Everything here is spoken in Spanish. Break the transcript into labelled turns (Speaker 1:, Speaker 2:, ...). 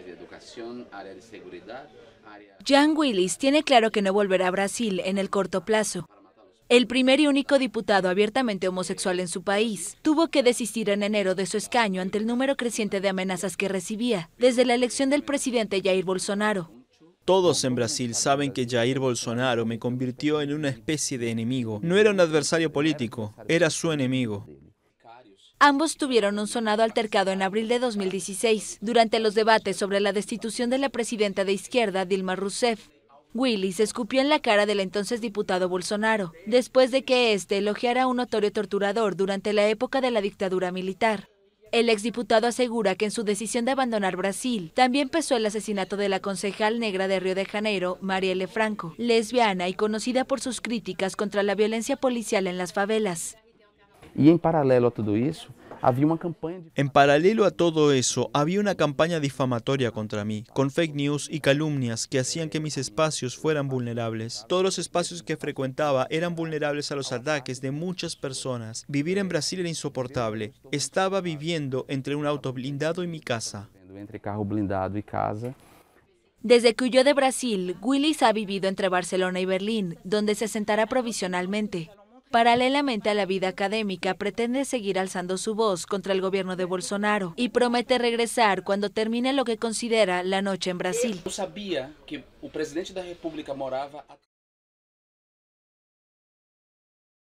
Speaker 1: de educación, de seguridad.
Speaker 2: Jan Willis tiene claro que no volverá a Brasil en el corto plazo. El primer y único diputado abiertamente homosexual en su país tuvo que desistir en enero de su escaño ante el número creciente de amenazas que recibía desde la elección del presidente Jair Bolsonaro.
Speaker 1: Todos en Brasil saben que Jair Bolsonaro me convirtió en una especie de enemigo. No era un adversario político, era su enemigo.
Speaker 2: Ambos tuvieron un sonado altercado en abril de 2016, durante los debates sobre la destitución de la presidenta de izquierda, Dilma Rousseff. Willy se escupió en la cara del entonces diputado Bolsonaro, después de que éste elogiara a un notorio torturador durante la época de la dictadura militar. El exdiputado asegura que en su decisión de abandonar Brasil también pesó el asesinato de la concejal negra de Río de Janeiro, Marielle Franco, lesbiana y conocida por sus críticas contra la violencia policial en las favelas.
Speaker 1: Y e En em em paralelo a todo eso, había una campaña difamatoria contra mí, con fake news y e calumnias que hacían que mis espacios fueran vulnerables. Todos los espacios que frecuentaba eran vulnerables a los ataques de muchas personas. Vivir en Brasil era insoportable. Estaba viviendo entre un auto blindado y mi casa. casa.
Speaker 2: Desde que huyó de Brasil, Willis ha vivido entre Barcelona y Berlín, donde se sentará provisionalmente. Paralelamente a la vida académica, pretende seguir alzando su voz contra el gobierno de Bolsonaro y promete regresar cuando termine lo que considera la noche en Brasil. sabía
Speaker 1: que presidente de la República moraba...